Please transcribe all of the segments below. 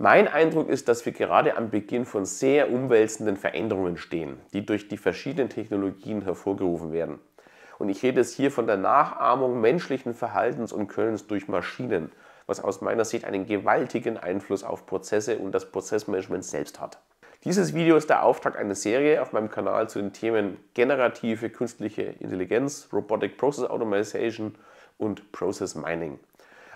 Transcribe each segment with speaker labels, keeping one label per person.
Speaker 1: Mein Eindruck ist, dass wir gerade am Beginn von sehr umwälzenden Veränderungen stehen, die durch die verschiedenen Technologien hervorgerufen werden. Und ich rede jetzt hier von der Nachahmung menschlichen Verhaltens und Könnens durch Maschinen, was aus meiner Sicht einen gewaltigen Einfluss auf Prozesse und das Prozessmanagement selbst hat. Dieses Video ist der Auftrag einer Serie auf meinem Kanal zu den Themen generative künstliche Intelligenz, Robotic Process Automation und Process Mining.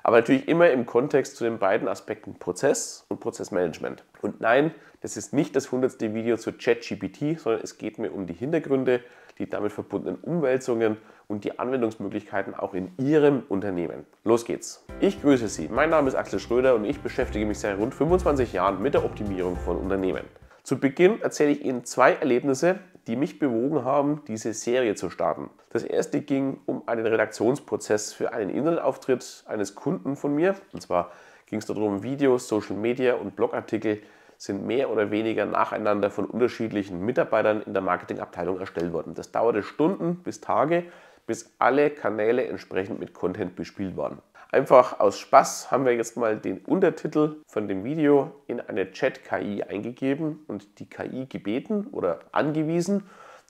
Speaker 1: Aber natürlich immer im Kontext zu den beiden Aspekten Prozess und Prozessmanagement. Und nein, das ist nicht das hundertste Video zu ChatGPT, sondern es geht mir um die Hintergründe, die damit verbundenen Umwälzungen und die Anwendungsmöglichkeiten auch in Ihrem Unternehmen. Los geht's! Ich grüße Sie, mein Name ist Axel Schröder und ich beschäftige mich seit rund 25 Jahren mit der Optimierung von Unternehmen. Zu Beginn erzähle ich Ihnen zwei Erlebnisse, die mich bewogen haben, diese Serie zu starten. Das erste ging um einen Redaktionsprozess für einen Internetauftritt eines Kunden von mir. Und zwar ging es darum, Videos, Social Media und Blogartikel sind mehr oder weniger nacheinander von unterschiedlichen Mitarbeitern in der Marketingabteilung erstellt worden. Das dauerte Stunden bis Tage, bis alle Kanäle entsprechend mit Content bespielt waren. Einfach aus Spaß haben wir jetzt mal den Untertitel von dem Video in eine Chat-KI eingegeben und die KI gebeten oder angewiesen,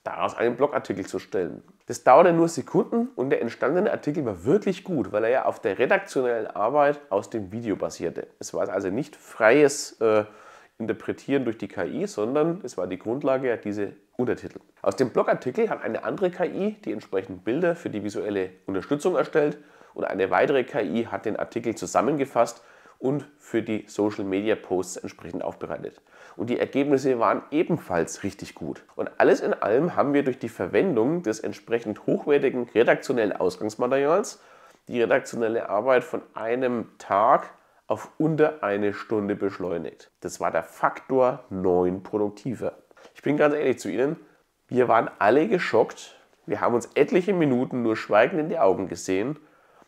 Speaker 1: daraus einen Blogartikel zu stellen. Das dauerte nur Sekunden und der entstandene Artikel war wirklich gut, weil er ja auf der redaktionellen Arbeit aus dem Video basierte. Es war also nicht freies äh, Interpretieren durch die KI, sondern es war die Grundlage ja diese Untertitel. Aus dem Blogartikel hat eine andere KI die entsprechenden Bilder für die visuelle Unterstützung erstellt und eine weitere KI hat den Artikel zusammengefasst und für die Social Media Posts entsprechend aufbereitet. Und die Ergebnisse waren ebenfalls richtig gut. Und alles in allem haben wir durch die Verwendung des entsprechend hochwertigen redaktionellen Ausgangsmaterials die redaktionelle Arbeit von einem Tag auf unter eine Stunde beschleunigt. Das war der Faktor 9 produktiver. Ich bin ganz ehrlich zu Ihnen, wir waren alle geschockt. Wir haben uns etliche Minuten nur schweigend in die Augen gesehen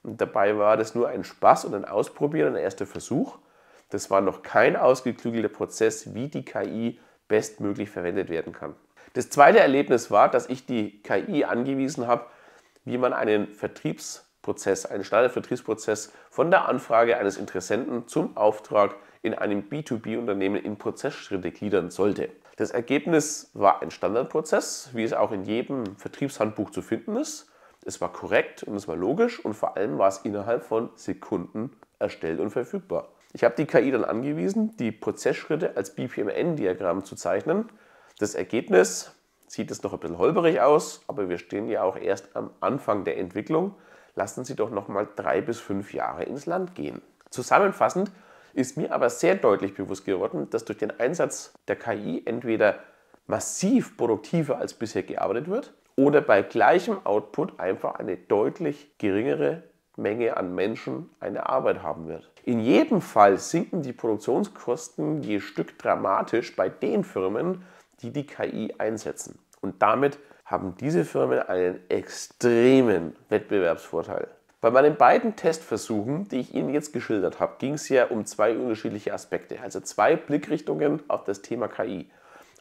Speaker 1: und dabei war das nur ein Spaß und ein Ausprobieren, ein erster Versuch. Das war noch kein ausgeklügelter Prozess, wie die KI bestmöglich verwendet werden kann. Das zweite Erlebnis war, dass ich die KI angewiesen habe, wie man einen Vertriebsprozess, einen Standardvertriebsprozess von der Anfrage eines Interessenten zum Auftrag in einem B2B-Unternehmen in Prozessschritte gliedern sollte. Das Ergebnis war ein Standardprozess, wie es auch in jedem Vertriebshandbuch zu finden ist. Es war korrekt und es war logisch und vor allem war es innerhalb von Sekunden erstellt und verfügbar. Ich habe die KI dann angewiesen, die Prozessschritte als BPMN-Diagramm zu zeichnen. Das Ergebnis sieht es noch ein bisschen holperig aus, aber wir stehen ja auch erst am Anfang der Entwicklung. Lassen Sie doch nochmal drei bis fünf Jahre ins Land gehen. Zusammenfassend ist mir aber sehr deutlich bewusst geworden, dass durch den Einsatz der KI entweder massiv produktiver als bisher gearbeitet wird oder bei gleichem Output einfach eine deutlich geringere Menge an Menschen eine Arbeit haben wird. In jedem Fall sinken die Produktionskosten je Stück dramatisch bei den Firmen, die die KI einsetzen. Und damit haben diese Firmen einen extremen Wettbewerbsvorteil. Bei meinen beiden Testversuchen, die ich Ihnen jetzt geschildert habe, ging es ja um zwei unterschiedliche Aspekte, also zwei Blickrichtungen auf das Thema KI.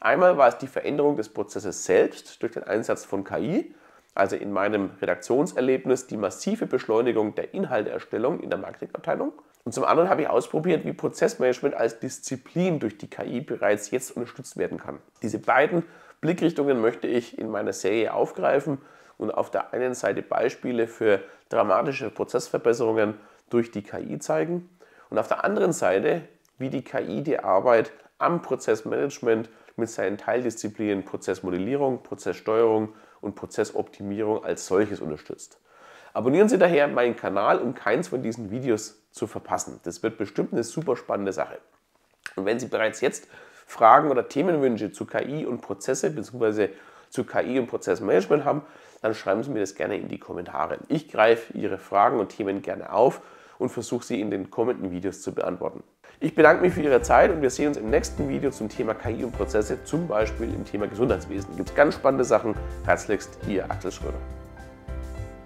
Speaker 1: Einmal war es die Veränderung des Prozesses selbst durch den Einsatz von KI, also in meinem Redaktionserlebnis die massive Beschleunigung der Inhalterstellung in der Marketingabteilung. Und zum anderen habe ich ausprobiert, wie Prozessmanagement als Disziplin durch die KI bereits jetzt unterstützt werden kann. Diese beiden Blickrichtungen möchte ich in meiner Serie aufgreifen und auf der einen Seite Beispiele für dramatische Prozessverbesserungen durch die KI zeigen und auf der anderen Seite, wie die KI die Arbeit am Prozessmanagement mit seinen Teildisziplinen Prozessmodellierung, Prozesssteuerung und Prozessoptimierung als solches unterstützt. Abonnieren Sie daher meinen Kanal, um keins von diesen Videos zu verpassen. Das wird bestimmt eine super spannende Sache. Und wenn Sie bereits jetzt Fragen oder Themenwünsche zu KI und Prozesse bzw. zu KI und Prozessmanagement haben, dann schreiben Sie mir das gerne in die Kommentare. Ich greife Ihre Fragen und Themen gerne auf und versuche sie in den kommenden Videos zu beantworten. Ich bedanke mich für Ihre Zeit und wir sehen uns im nächsten Video zum Thema KI und Prozesse, zum Beispiel im Thema Gesundheitswesen. Gibt es ganz spannende Sachen. Herzlichst, Ihr Axel Schröder.